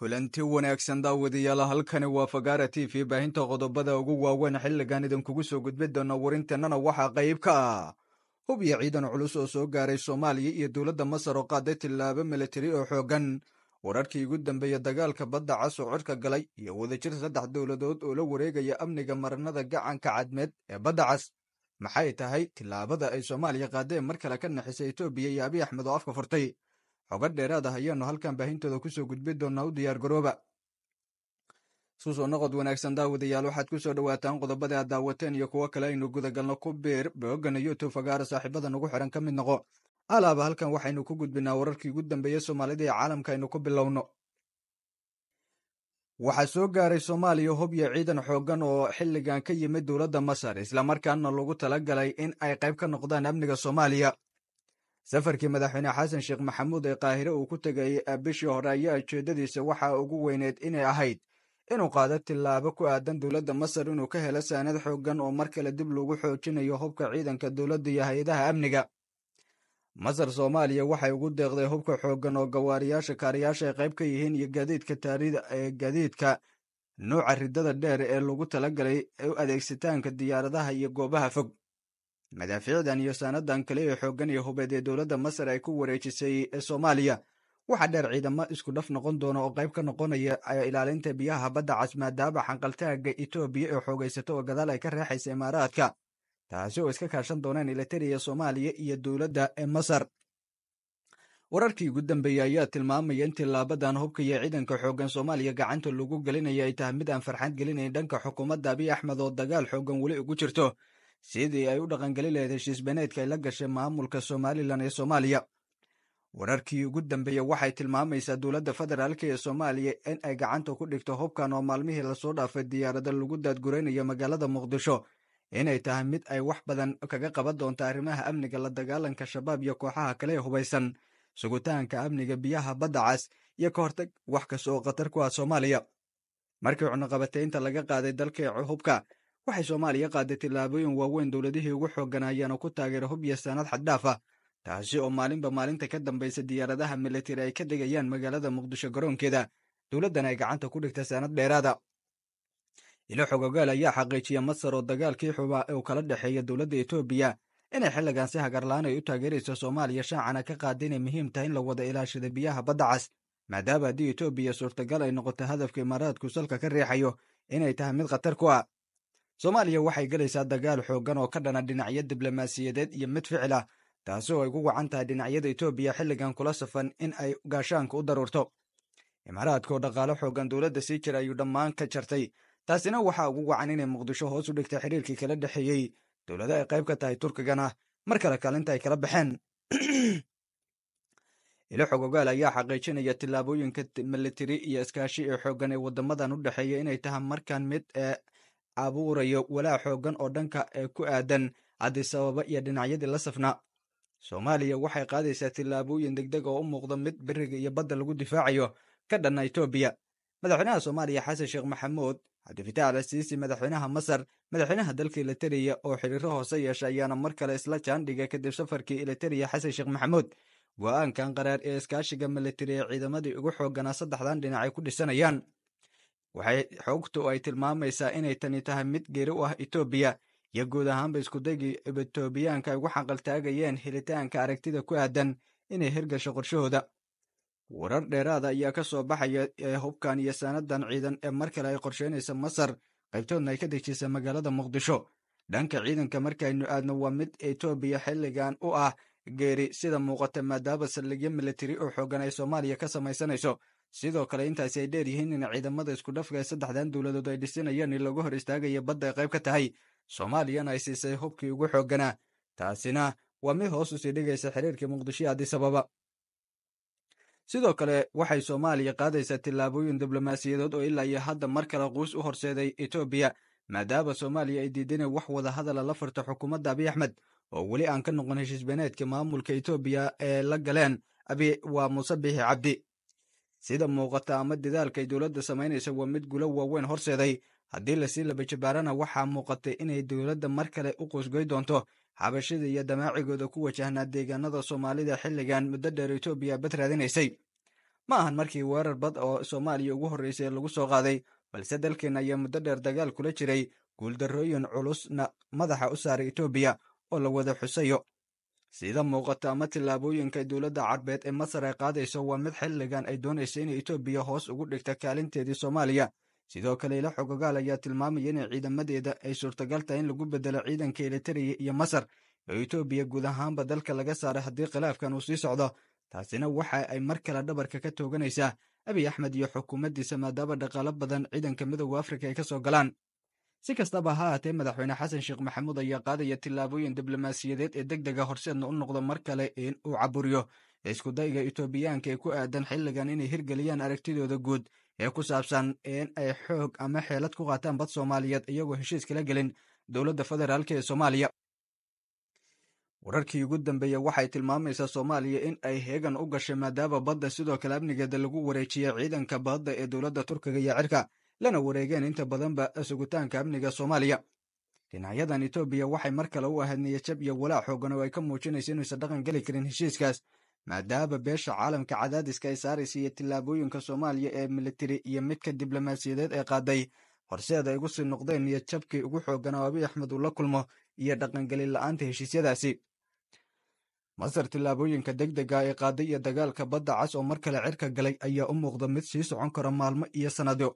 kulanti wanaagsan daawadayaala halkani waa fagaara t v baahinta qodobada ugu waaweyn xilligan idinkugu soo gudbi doona warinteennana waxaa qayb ka ah hub iyo ciidan culus oo soo gaaray soomaaliya iyo dowladda masar oo qaaday tillaabo militari oo xooggan wararkii ugu dambeeya dagaalka badda cas oo cirka galay iyo wadajir saddex dowladood oo la wareegaya amniga marinada gacanka cadmeed ee badda cas maxay tahay tillaabada ay soomaaliya qaadeen mar kale ka naxisay etoobiya iyo abiy axmed oo afka furtay xogad dheeraad ah ayaanu halkan baahintooda kusoo gudbi doonaa u diyaar garooba soo noqod wanaagsan daawadayaal waxaad ku soo dhowaataan qodobada aad daawateen iyo kuwo kale aynu gudagalno ku biir boogan iyo tufagaara saaxiibada nugu xiran ka mid noqo alaaba halkan waxaynu ku gudbinaa wararkii ugu dambeeyey soomaalida ee caalamka aynu ku bilowno waxaa soo gaaray soomaaliya hob iyo ciidan xooggan oo xilligan ka yimid dowladda masar islamarkaana lagu talagalay in ay qayb ka noqdaan amniga soomaaliya safarkii madaxweyne xasan sheekh maxamuud ee qaahire uu ku tegay eh, bishii hore ayaa ujeeddadiisa waxaa ugu weyneed inay ahayd inuu qaado tillaabo ku aadan dowladda masar inuu ka helo saanad xooggan oo mar kale dib loogu xoojinayo hubka ciidanka dowladda iyo hay-adaha amniga masar soomaaliya waxay ugu deeqday hubka xooggan oo gawaariyaasha kaariyaasha ay qayb ka yihiin iyo gaadiidka taarida ee eh, gaadiidka nuuca riddada dheer ee lagu talagalay u adeegsitaanka diyaaradaha iyo goobaha fog madaafiicdan iyo saanadan kale ee xooggan iyo hubeed ee dowladda masar ay ku wareejisay ee soomaaliya waxaa dheer ciidamo isku dhaf noqon doona oo qayb ka noqonaya ilaalinta biyaha badda cas maadaama xanqaltaaga etoobiya ee xoogaysata oo gadaal ay ka reexaysa imaaraadka taasi oo iska kaashan doonaan ilatariya soomaaliya iyo dowladda ee masar wararkii ugu dambeeyey ayaa tilmaamaya in tilaabadan hubka iyo ciidanka xooggan soomaaliya gacanta lagu gelinaya ay tahay mid aan farxad gelinayn dhanka xukuumadda abiy axmed oo dagaal xooggan weli ugu jirto sidii ay u dhaqangeli lahayd heshiis beneedka ay la gashay maamulka somalilan ee soomaaliya wararkii ugu dambeeyey waxay tilmaamaysaa dowladda federaalk ee soomaaliya in ay gacanta ku dhigto hubkan oo maalmihii lasoo dhaafay diyaarada lagu daadguraynaya magaalada muqdisho inay tahay mid ay wax badan kaga qaban doonto arrimaha amniga la dagaalanka shabaab iyo kooxaha kale ee hubaysan sugitaanka amniga biyaha badda cas iyo ka hortag wax kasta oo khatar ku ah soomaaliya markii cunuqabataynta laga qaaday dalka hubka waxay soomaaliya qaaday tillaabooyin waaweyn dowladihii ugu xoogganayeen oo ku taageera hub iyo saanad xaddaaf ah. taasi oo maalinba maalinta ka dambaysa diyaaradaha militari ay ka degayaan magaalada muqdisho garoonkeeda dowladdana ay gacanta ku dhigta saanad dheeraada ah. ilo xogogaal ayaa xaqiijiyay masar oo dagaalkii xubaa ee u kala dhexeeya dowladda etoobiya inay xilligan si hagarla'aan ay u taageerayso soomaaliya shaacana ka qaaday inay muhiim tahay in la wada ilaashada biyaha badda cas maadaama haddii etoobiya suurtagal ay noqoto hadafka imaaraadku salka ka riixayo inay tahay mid khatar ku ah soomaaliya waxay galaysaa dagaal xooggan oo ka dhana dhinacyo diblomaasiyadeed iyo mid ficil ah taasi oo ay ugu wacan tahay dhinacyada etoobiya xilligan kula safan in ay gaashaanka u daruurto imaaraadka oo dhaqaalo xoogan dowladda sii jira ayuu dhammaan ka jartay taasina waxaa ugu wacan inay muqdisho hoos u dhigta xiriirkii kala dhexeeyey dowlado ay qayb ka tahay turkigana mar kale kaalinta ay kala baxeen ilaxog ogaal ayaa xaqiijinaya tillaabooyinka militari iyo iskaashi ee xooggan ee waddamadan u dhexeeya inay tahay markan mid ee eh, abuurayo walaac xooggan oo dhanka ee ku aadan cadisababa iyo dhinacyadii la safnaa soomaaliya waxay qaadaysaa tillaabooyin degdeg ah oo u muuqda mid beriga iyo badda lagu difaacayo ka dhanna etoobiya madaxweynaha soomaaliya xasan sheekh maxamuud cabdifitaax alasiisi madaxweynaha masar madaxweynaha dalkii elitereya oo xiriiro hoose yeesha ayaana mar kale isla jaandhiga kadib safarkii elitereya xasan sheekh maxamuud go'aankan qaraar ee iskaashiga militari ee ciidamadii ugu xoogganaa saddexdan dhinac ay ku dhisanayaan waxay xogtu ay tilmaamaysaa inay tani tahay mid geri u ah etoobiya iyo guud ahaanba iskudagii etoobiyaanka ay ugu xaqaltaagayeen helitaanka aragtida ku aadan inay hirgasho qorshahooda warar dheeraada ah ayaa ka soo baxaya ee hubkan iyo sannadan ciidan ee mar kale ay qorsheynaysa masar qaybtoodna ay ka dejisa magaalada muqdisho dhanka ciidanka markaynu aadno waa mid etoobiya xilligan u ah geeri sida muuqata maadaaba saldhigyo militari oo xooggan ay soomaaliya ka samaysanayso sidoo kale intaasi ay dheer yihiin in ciidamada iskudhafka ee saddexdan dowladood ay dhisinayaan in lagu hor istaagaya badda ay qayb ka tahay soomaaliyana ay siisay hubkii ugu xoogganaa taasina waa mid hoos sii dhigaysa xiriirkii muqdisho addis ababa sidoo kale waxay soomaaliya qaadaysaa tillaabooyin diblomaasiyadood oo ilaa iyo hadda mar kale quus u horseeday etoobiya maadaama soomaaliya ay diidanay wax wada hadala la furta xukuumadda abiy axmed oo weli aan ka noqon heshiis maamulka etoobiya ee la galeen abi waa muuse biixi cabdi sida muuqata ama dadaalka ay dowladda samaynaysa waa mid gulo waaweyn horseeday haddii lasii labajabaarana waxaa muuqatay inay dowladda mar kale u qoosgoy doonto xabashida iyo damaacigooda ku wajahnaa deegaanada soomaalida xilligan muddo dheer etoobiya bad raadinaysay ma ahan markii weerar bad oo soomaaliya ugu horreysay lagu soo qaaday balse dalkeenna ayaa muddo dheer dagaal kula jiray guuldarooyin culusna madaxa u saaray etoobiya oo la wada xusayo sida muuqata ama tillaabooyinka dowladda carbeed ee masar ay qaadayso waa mid xilligan ay doonaysa inay etoobiya hoos ugu dhigta kaalinteedii soomaaliya sidoo kale ila xogogaal ayaa tilmaamaya inay ciidamadeeda ay suurtagal tahay in lagu bedelo ciidanka elitariya iyo masar oo etoobiya guud ahaanba dalka laga saaray haddii khilaafkan uu sii socdo taasina waxa ay mar kale dhabarka ka tooganaysaa abiy axmed iyo xukuumaddiisa maadaaba dhaqaalo badan ciidanka midooda afrika ay ka soo galaan si kastaba ha ahatee madaxweyne xasan sheekh maxamuud ayaa qaadaya tillaabooyin diblomaasiyadeed ee deg dega horseedna u noqdo mar kale in uu caburiyo iskudayga etoobiyaanka ee ku aadan xilligan inay hirgeliyaan aragtidooda guud ee ku saabsan in ay xoog ama xeelad ku qaataan bad soomaaliyeed iyagoo heshiis kala gelin dowladda federaalk ee soomaaliya wararkii ugu dambeeya waxay tilmaamaysaa soomaaliya in ay heegan u gashay maadaaba badda sidoo kale amnigeeda lagu wareejiyay ciidanka badda ee dowladda turkiga iyo cirka lana wareegeen inta badanba sugitaanka amniga soomaaliya dhinacyadan etoobiya waxay mar kale u ahayd niyajab iyo walaac xoogan oo ay ka muujinaysa inuusan dhaqan geli karin heshiiskaas maadaama beesha caalamka cadaadiska ay saaraysa iyo tillaabooyinka soomaaliya ee militari iyo midka diblomaasiyadeed ee qaaday horseed ay ugu sii noqdeen niyajabkii ugu xoogganaa abiy axmed uu la kulmo iyo dhaqangelila'aanta heshiisyadaasi masar deg dega ah ee qaaday iyo dagaalka badda cas oo mar kale cirka galay ayaa u muuqda mid sii socon kara maalmo iyo sannado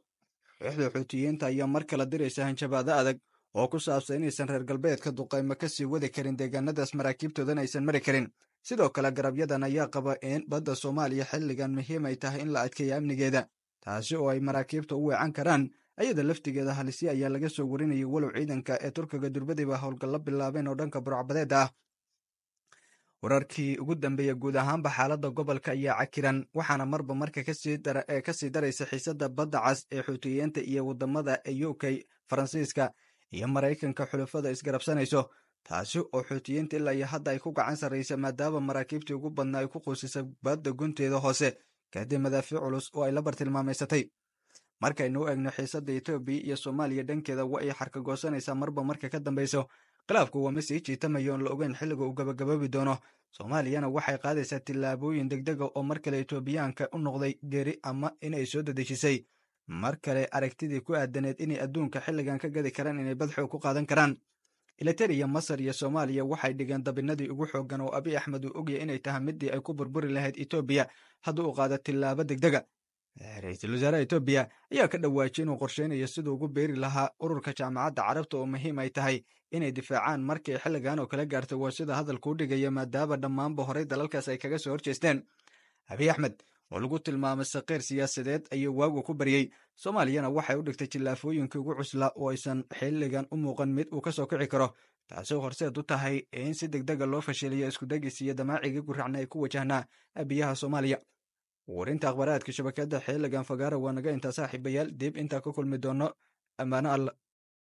kooxda xuutiyiinta ayaa mar kale diraysa hanjabaado adag oo ku saabsan inaysan reer galbeedka duqaymo ka sii wadi karin deegaanadaas maraakiibtoodan aysan mari karin sidoo kale garabyadan ayaa qaba in badda soomaaliya xilligan muhiim ay tahay in la adkeeyo amnigeeda taasi oo ay maraakiibta u weecan karaan ayada laftigeeda halisi ayaa laga soo warinaya walow ciidanka ee turkiga durbadiiba howlgallo bilaabeen oo dhanka burcbadeeda ah wararkii ugu dambeeya guud ahaanba xaaladda gobolka ayaa cakiran waxaana marba marka kasii daraysa xiisadda badda cas ee xuutiyeenta iyo waddamada u faransiiska iyo maraykanka xulufada isgarabsanayso taasi oo xuutiyeenta ilaa iyo hadda ay ku gacan sarraysa maadaama maraakiibtii ugu badnaa ay ku quusisa baadda gunteeda hoose kadib madaafi culus oo ay la bartilmaamaysatay markaynuu eegno xiisadda etoobiya iyo soomaaliya dhankeeda wa ay xarkagoosanaysaa marba marka ka dambayso khilaafku waa masiy jiitamayo oon la ogeyn xilliga uu gabagaboobi doono soomaaliyana waxay qaadaysaa tillaabooyin degdega ah oo mar kale etoobiyaanka u noqday geeri ama inay soo dadejisay mar kale aragtidii ku aadaneed inay adduunka xilligan ka gadi karaan inay badxoog ku qaadan karaan ilatariya masar iyo soomaaliya waxay dhigeen dabinadii ugu xooggan oo abiy axmed uu ogyay inay tahay middii ay ku burburi lahayd etoobiya haddii uu qaada tillaabo degdega ah, Eh, ra-iisul wasaaraha etoobiya ayaa ka dhawaajiyay inuu qorshaynayo siduu ugu beeri lahaa ururka jaamacadda carabta oo muhiim ay tahay inay difaacaan markii xilligan oo kala gaartay waa sida hadalku u dhigaya maadaaba dhammaanba horay dalalkaas ay kaga soo horjeesteen abiy axmed oo lagu tilmaamay sakiir siyaasadeed ayuu waagu ku baryey soomaaliyana waxay u dhigtay jillaafooyinkii ugu cuslaa oo aysan xilligan u muuqan mid uu ka soo kici karo taasoo horseed u tahay in si deg dega ah loo fashiliyo iskudagis iyo damaacigii guracna ay ku wajahnaa abiyaha soomaaliya warinta akhbaaraadka shabakadda xiligan fagaara waa naga intaa saaxiibayaal dib intaa ka kulmi doonno ammaano alla